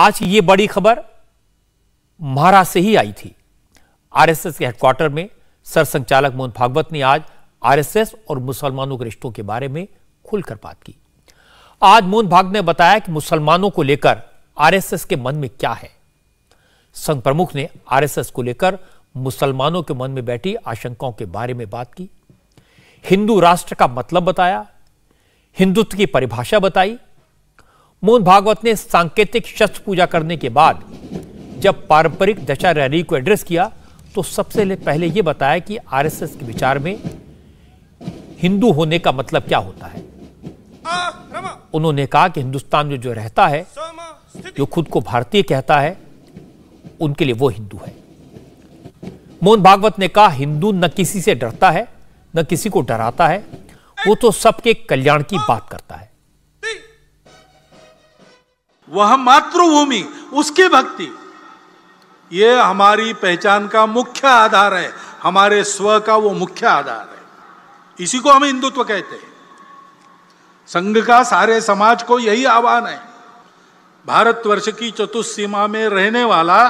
आज ये बड़ी खबर महाराष्ट्र से ही आई थी आरएसएस के हेडक्वार्टर में सर संचालक मोहन भागवत ने आज आरएसएस और मुसलमानों के रिश्तों के बारे में खुलकर बात की आज मोहन भाग ने बताया कि मुसलमानों को लेकर आरएसएस के मन में क्या है संघ प्रमुख ने आरएसएस को लेकर मुसलमानों के मन में बैठी आशंकाओं के बारे में बात की हिंदू राष्ट्र का मतलब बताया हिंदुत्व की परिभाषा बताई मोहन भागवत ने सांकेतिक शस्त्र पूजा करने के बाद जब पारंपरिक दशा रैली को एड्रेस किया तो सबसे पहले यह बताया कि आरएसएस के विचार में हिंदू होने का मतलब क्या होता है उन्होंने कहा कि हिंदुस्तान में जो रहता है जो खुद को भारतीय कहता है उनके लिए वो हिंदू है मोहन भागवत ने कहा हिंदू न किसी से डरता है न किसी को डराता है वो तो सबके कल्याण की बात करता है वह मातृभूमि उसकी भक्ति ये हमारी पहचान का मुख्य आधार है हमारे स्व का वो मुख्य आधार है इसी को हम हिंदुत्व कहते हैं संघ का सारे समाज को यही आह्वान है भारतवर्ष की चतुस्सीमा में रहने वाला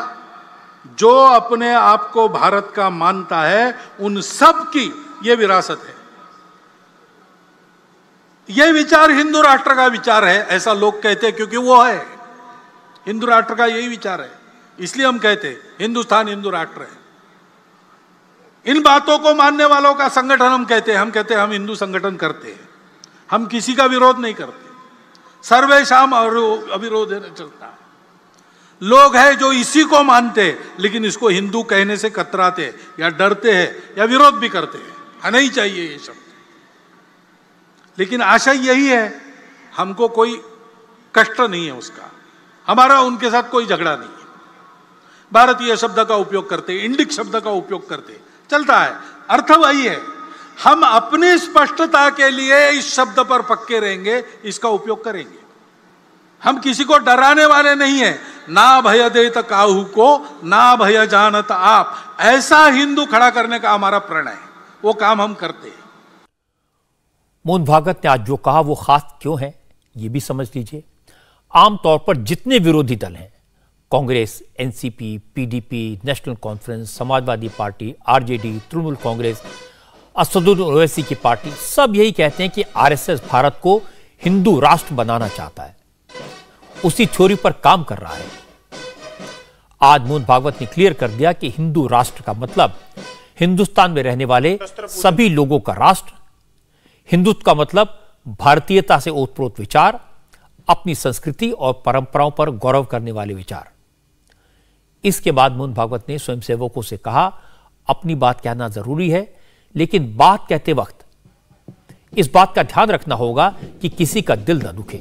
जो अपने आप को भारत का मानता है उन सब की ये विरासत है ये विचार हिंदू राष्ट्र का विचार है ऐसा लोग कहते हैं क्योंकि वो है हिंदू राष्ट्र का यही विचार है इसलिए हम कहते हिंदुस्तान हिंदू राष्ट्र है इन बातों को मानने वालों का संगठन हम कहते हैं हम कहते हैं हम हिंदू संगठन करते हैं हम किसी का विरोध नहीं करते सर्वे शाम अविरोध चलता लोग हैं जो इसी को मानते लेकिन इसको हिंदू कहने से कतराते या डरते हैं या विरोध भी करते हैं नहीं चाहिए ये शब्द लेकिन आशा यही है हमको कोई कष्ट नहीं है उसका हमारा उनके साथ कोई झगड़ा नहीं है भारतीय शब्द का उपयोग करते इंडिक शब्द का उपयोग करते चलता है अर्थ वही है हम अपनी स्पष्टता के लिए इस शब्द पर पक्के रहेंगे इसका उपयोग करेंगे हम किसी को डराने वाले नहीं है ना भय दे काहू को ना भय जानत आप ऐसा हिंदू खड़ा करने का हमारा प्रण है वो काम हम करते हैं मोहन भागवत ने आज जो कहा वो खास क्यों है ये भी समझ लीजिए आमतौर पर जितने विरोधी दल हैं Congress NCP PDP National Conference Samajwadi Party RJD Trinamool Congress Asaduddin Owaisi की पार्टी सब यही कहते हैं कि आरएसएस भारत को हिंदू राष्ट्र बनाना चाहता है उसी थ्योरी पर काम कर रहा है आज मोहन भागवत ने क्लियर कर दिया कि हिंदू राष्ट्र का मतलब हिंदुस्तान में रहने वाले सभी लोगों का राष्ट्र हिंदुत्व का मतलब भारतीयता से ओतप्रोत विचार अपनी संस्कृति और परंपराओं पर गौरव करने वाले विचार इसके बाद मोहन भागवत ने स्वयंसेवकों से कहा अपनी बात कहना जरूरी है लेकिन बात कहते वक्त इस बात का ध्यान रखना होगा कि किसी का दिल न दुखे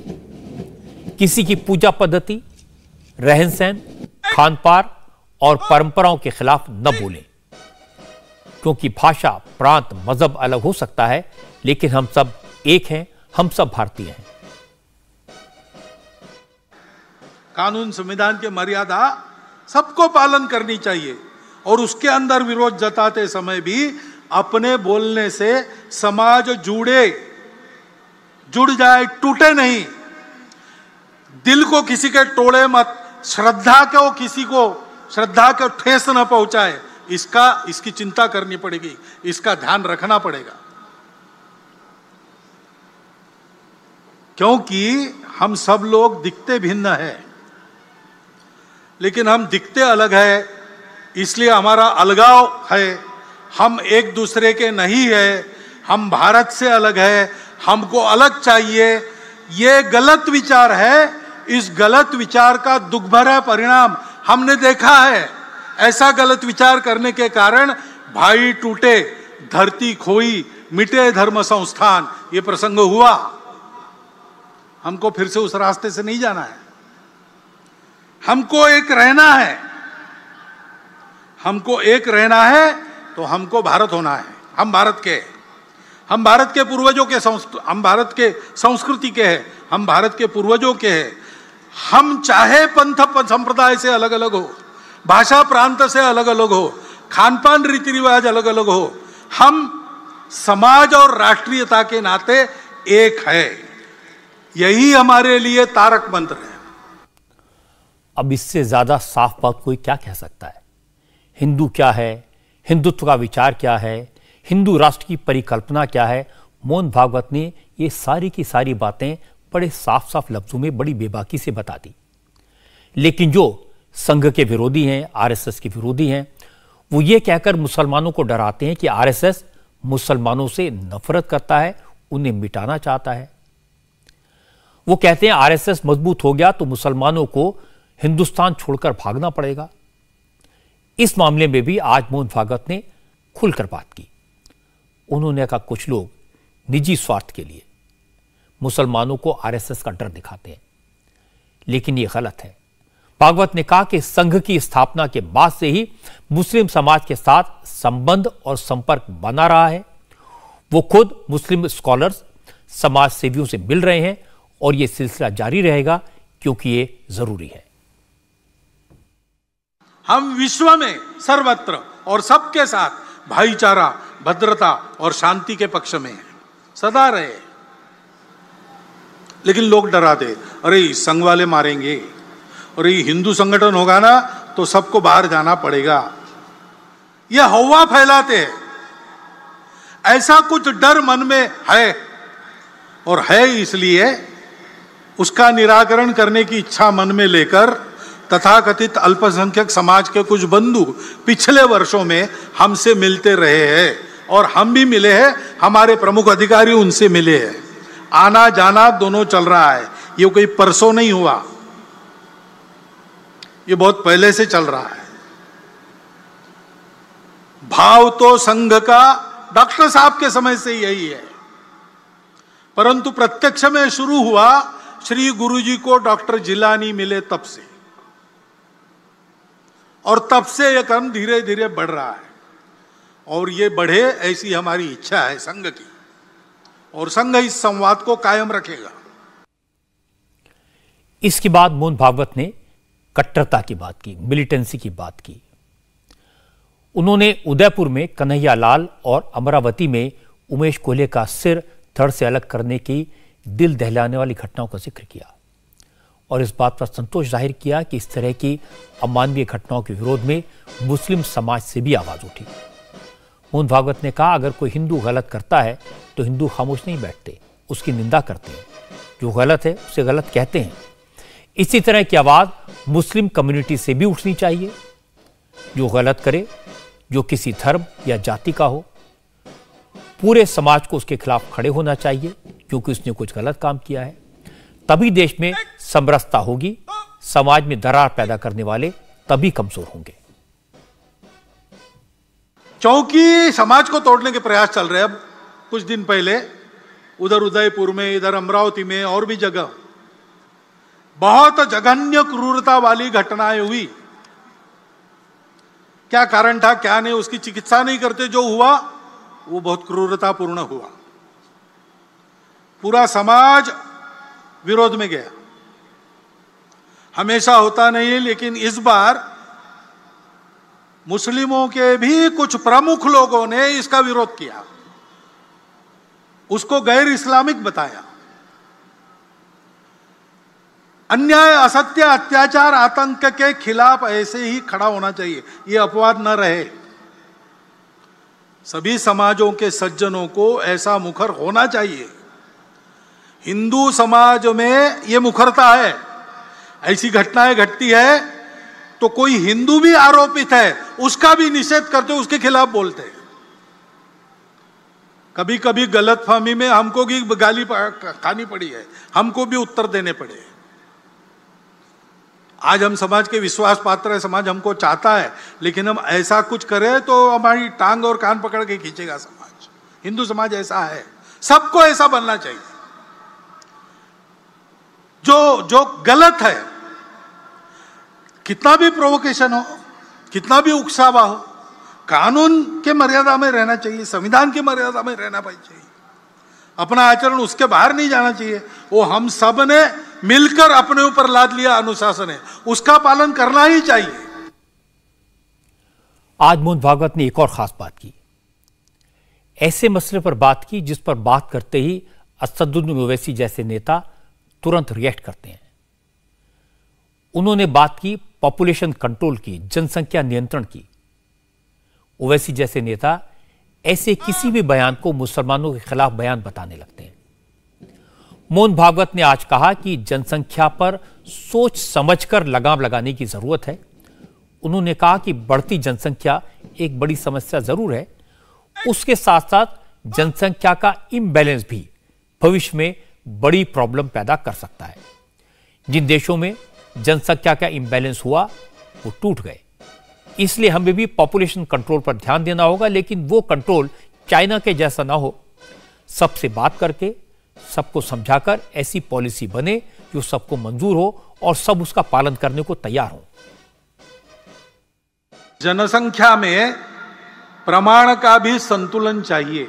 किसी की पूजा पद्धति रहन सहन खान पान और परंपराओं के खिलाफ न बोलें क्योंकि भाषा प्रांत मजहब अलग हो सकता है लेकिन हम सब एक हैं हम सब भारतीय हैं कानून संविधान के मर्यादा सबको पालन करनी चाहिए और उसके अंदर विरोध जताते समय भी अपने बोलने से समाज जुड़े जुड़ जाए टूटे नहीं दिल को किसी के टोड़े मत श्रद्धा को किसी को श्रद्धा को ठेस न पहुंचाए इसका इसकी चिंता करनी पड़ेगी इसका ध्यान रखना पड़ेगा क्योंकि हम सब लोग दिखते भिन्न है लेकिन हम दिखते अलग है इसलिए हमारा अलगाव है हम एक दूसरे के नहीं है हम भारत से अलग है हमको अलग चाहिए ये गलत विचार है इस गलत विचार का दुख भरा परिणाम हमने देखा है ऐसा गलत विचार करने के कारण भाई टूटे धरती खोई मिटे धर्म संस्थान ये प्रसंग हुआ हमको फिर से उस रास्ते से नहीं जाना है हमको एक रहना है हमको एक रहना है तो हमको भारत होना है हम भारत के हम भारत के पूर्वजों के हम भारत के संस्कृति के हैं हम भारत के पूर्वजों के हैं हम चाहे पंथ संप्रदाय से अलग अलग हो भाषा प्रांत से अलग अलग हो खान पान रीति रिवाज अलग अलग हो हम समाज और राष्ट्रीयता के नाते एक है यही हमारे लिए तारक मंत्र है अब इससे ज्यादा साफ बात कोई क्या कह सकता है हिंदू क्या है हिंदुत्व का विचार क्या है हिंदू राष्ट्र की परिकल्पना क्या है मोहन भागवत ने ये सारी की सारी बातें बड़े साफ साफ लफ्जों में बड़ी बेबाकी से बता दी लेकिन जो संघ के विरोधी हैं आरएसएस के विरोधी हैं वो ये कहकर मुसलमानों को डराते हैं कि आरएसएस मुसलमानों से नफरत करता है उन्हें मिटाना चाहता है वो कहते हैं आरएसएस मजबूत हो गया तो मुसलमानों को हिंदुस्तान छोड़कर भागना पड़ेगा इस मामले में भी आज मोहन भागवत ने खुलकर बात की उन्होंने कहा कुछ लोग निजी स्वार्थ के लिए मुसलमानों को आरएसएस का डर दिखाते हैं लेकिन यह गलत है भागवत ने कहा कि संघ की स्थापना के बाद से ही मुस्लिम समाज के साथ संबंध और संपर्क बना रहा है वो खुद मुस्लिम स्कॉलर्स समाज सेवियों से मिल रहे हैं और ये सिलसिला जारी रहेगा क्योंकि ये जरूरी है हम विश्व में सर्वत्र और सबके साथ भाईचारा भद्रता और शांति के पक्ष में हैं सदा रहे लेकिन लोग डराते अरे संघ वाले मारेंगे और ये हिंदू संगठन होगा ना तो सबको बाहर जाना पड़ेगा ये हवा फैलाते हैं ऐसा कुछ डर मन में है और है इसलिए उसका निराकरण करने की इच्छा मन में लेकर तथाकथित अल्पसंख्यक समाज के कुछ बंधु पिछले वर्षों में हमसे मिलते रहे हैं और हम भी मिले हैं हमारे प्रमुख अधिकारी उनसे मिले हैं आना जाना दोनों चल रहा है ये कोई परसों नहीं हुआ ये बहुत पहले से चल रहा है भाव तो संघ का डॉक्टर साहब के समय से यही है परंतु प्रत्यक्ष में शुरू हुआ श्री गुरुजी को डॉक्टर जिलानी मिले तब से और तब से यह कर्म धीरे धीरे बढ़ रहा है और ये बढ़े ऐसी हमारी इच्छा है संघ की और संघ इस संवाद को कायम रखेगा इसके बाद मोहन भागवत ने कट्टरता की बात की मिलिटेंसी की बात की उन्होंने उदयपुर में कन्हैया लाल और अमरावती में उमेश कोहले का सिर धड़ से अलग करने की दिल दहलाने वाली घटनाओं का जिक्र किया और इस बात पर संतोष जाहिर किया कि इस तरह की अमानवीय घटनाओं के विरोध में मुस्लिम समाज से भी आवाज उठी मोहन भागवत ने कहा अगर कोई हिंदू गलत करता है तो हिंदू खामोश नहीं बैठते उसकी निंदा करते हैं जो गलत है उसे गलत कहते हैं इसी तरह की आवाज़ मुस्लिम कम्युनिटी से भी उठनी चाहिए जो गलत करे जो किसी धर्म या जाति का हो पूरे समाज को उसके खिलाफ खड़े होना चाहिए क्योंकि उसने कुछ गलत काम किया है तभी देश में समरसता होगी समाज में दरार पैदा करने वाले तभी कमजोर होंगे चौंकि समाज को तोड़ने के प्रयास चल रहे अब कुछ दिन पहले उधर उदयपुर में इधर अमरावती में और भी जगह बहुत जघन्य क्रूरता वाली घटनाएं हुई क्या कारण था क्या नहीं उसकी चिकित्सा नहीं करते जो हुआ वो बहुत क्रूरतापूर्ण हुआ पूरा समाज विरोध में गया हमेशा होता नहीं लेकिन इस बार मुस्लिमों के भी कुछ प्रमुख लोगों ने इसका विरोध किया उसको गैर इस्लामिक बताया अन्याय असत्य अत्याचार आतंक के खिलाफ ऐसे ही खड़ा होना चाहिए ये अपवाद न रहे सभी समाजों के सज्जनों को ऐसा मुखर होना चाहिए हिंदू समाज में ये मुखरता है ऐसी घटनाएं घटती है तो कोई हिंदू भी आरोपित है उसका भी निषेध करते उसके खिलाफ बोलते हैं कभी कभी गलतफहमी में हमको भी गाली खानी पड़ी है हमको भी उत्तर देने पड़े हैं आज हम समाज के विश्वास पात्र है समाज हमको चाहता है लेकिन हम ऐसा कुछ करें तो हमारी टांग और कान पकड़ के खींचेगा समाज हिंदू समाज ऐसा है सबको ऐसा बनना चाहिए जो जो गलत है कितना भी प्रोवोकेशन हो कितना भी उकसावा हो कानून के मर्यादा में रहना चाहिए संविधान की मर्यादा में रहना चाहिए अपना आचरण उसके बाहर नहीं जाना चाहिए वो हम सब ने मिलकर अपने ऊपर लाद लिया अनुशासन है उसका पालन करना ही चाहिए आज मोहन भागवत ने एक और खास बात की ऐसे मसले पर बात की जिस पर बात करते ही असदुद्दीन ओवैसी जैसे नेता तुरंत रिएक्ट करते हैं उन्होंने बात की पॉपुलेशन कंट्रोल की जनसंख्या नियंत्रण की ओवैसी जैसे नेता ऐसे किसी भी बयान को मुसलमानों के खिलाफ बयान बताने लगते हैं मोहन भागवत ने आज कहा कि जनसंख्या पर सोच समझकर लगाम लगाने की जरूरत है उन्होंने कहा कि बढ़ती जनसंख्या एक बड़ी समस्या जरूर है उसके साथ साथ जनसंख्या का इम्बैलेंस भी भविष्य में बड़ी प्रॉब्लम पैदा कर सकता है जिन देशों में जनसंख्या का इम्बैलेंस हुआ वो टूट गए इसलिए हमें भी पॉपुलेशन कंट्रोल पर ध्यान देना होगा लेकिन वो कंट्रोल चाइना के जैसा ना हो सबसे बात करके सबको समझाकर ऐसी पॉलिसी बने जो सबको मंजूर हो और सब उसका पालन करने को तैयार हो जनसंख्या में प्रमाण का भी संतुलन चाहिए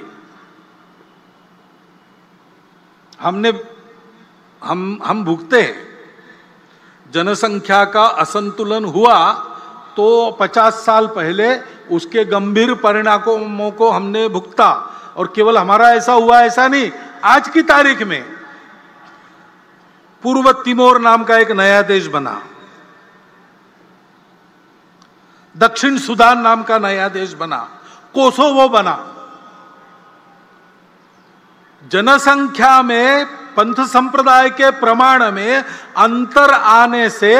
हमने हम हम भुगते हैं जनसंख्या का असंतुलन हुआ तो 50 साल पहले उसके गंभीर परिणामों को हमने भुगता और केवल हमारा ऐसा हुआ ऐसा नहीं आज की तारीख में पूर्व तिमोर नाम का एक नया देश बना दक्षिण सुदान नाम का नया देश बना कोसोवो बना जनसंख्या में पंथ संप्रदाय के प्रमाण में अंतर आने से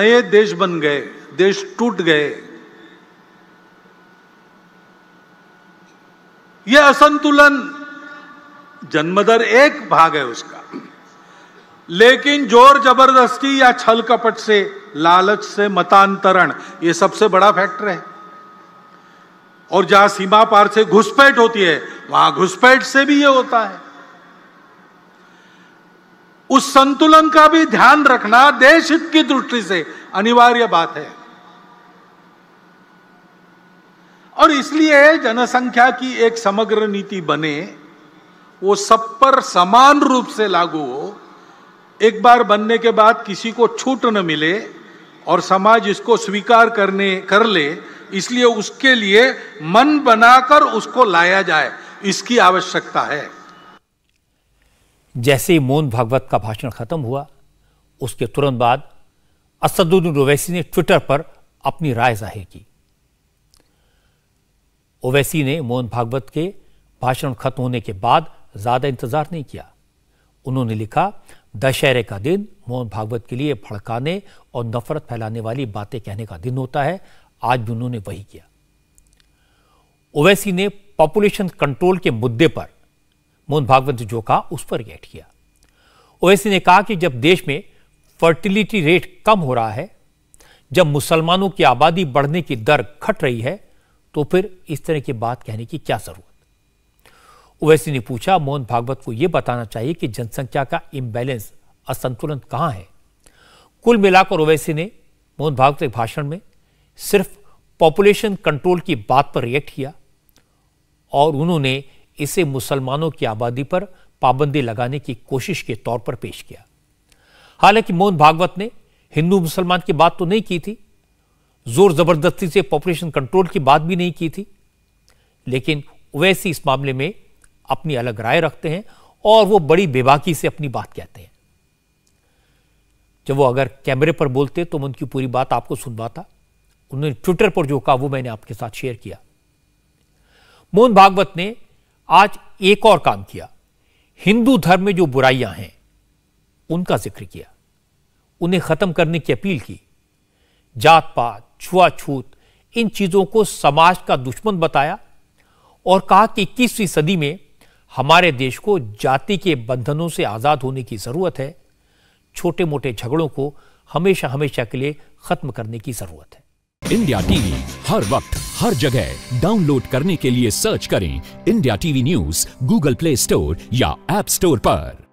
नए देश बन गए देश टूट गए यह असंतुलन जन्मदर एक भाग है उसका लेकिन जोर जबरदस्ती या छल कपट से लालच से मतांतरण यह सबसे बड़ा फैक्टर है और जहां सीमा पार से घुसपैठ होती है वहां घुसपैठ से भी यह होता है उस संतुलन का भी ध्यान रखना देश हित की दृष्टि से अनिवार्य बात है और इसलिए जनसंख्या की एक समग्र नीति बने वो सब पर समान रूप से लागू हो एक बार बनने के बाद किसी को छूट न मिले और समाज इसको स्वीकार करने कर ले इसलिए उसके लिए मन बनाकर उसको लाया जाए इसकी आवश्यकता है जैसे ही मोहन भागवत का भाषण खत्म हुआ उसके तुरंत बाद असदुद्दीन रोवैसी ने ट्विटर पर अपनी राय जाहिर की ओवैसी ने मोहन भागवत के भाषण खत्म होने के बाद ज्यादा इंतजार नहीं किया उन्होंने लिखा दशहरे का दिन मोहन भागवत के लिए भड़काने और नफरत फैलाने वाली बातें कहने का दिन होता है आज भी उन्होंने वही किया ओवैसी ने पॉपुलेशन कंट्रोल के मुद्दे पर मोहन भागवत जो कहा उस पर रिएक्ट किया ओवैसी ने कहा कि जब देश में फर्टिलिटी रेट कम हो रहा है जब मुसलमानों की आबादी बढ़ने की दर घट रही है तो फिर इस तरह की बात कहने की क्या जरूरत ओवैसी ने पूछा मोहन भागवत को यह बताना चाहिए कि जनसंख्या का इम्बैलेंस असंतुलन कहां है कुल मिलाकर ओवैसी ने मोहन भागवत के भाषण में सिर्फ पॉपुलेशन कंट्रोल की बात पर रिएक्ट किया और उन्होंने इसे मुसलमानों की आबादी पर पाबंदी लगाने की कोशिश के तौर पर पेश किया हालांकि मोहन भागवत ने हिंदू मुसलमान की बात तो नहीं की थी ज़ोर ज़बरदस्ती से पॉपुलेशन कंट्रोल की बात भी नहीं की थी लेकिन वैसी इस मामले में अपनी अलग राय रखते हैं और वो बड़ी बेबाकी से अपनी बात कहते हैं जब वो अगर कैमरे पर बोलते तो मैं उनकी पूरी बात आपको सुनवाता उन्होंने ट्विटर पर जो कहा वो मैंने आपके साथ शेयर किया मोहन भागवत ने आज एक और काम किया हिंदू धर्म में जो बुराइयां हैं उनका जिक्र किया उन्हें खत्म करने की अपील की जात पात छुआछूत इन चीज़ों को समाज का दुश्मन बताया और कहा कि इक्कीसवीं सदी में हमारे देश को जाति के बंधनों से आज़ाद होने की ज़रूरत है छोटे मोटे झगड़ों को हमेशा हमेशा के लिए ख़त्म करने की ज़रूरत है इंडिया टीवी हर वक्त हर जगह डाउनलोड करने के लिए सर्च करें India TV news Google Play store या एप स्टोर पर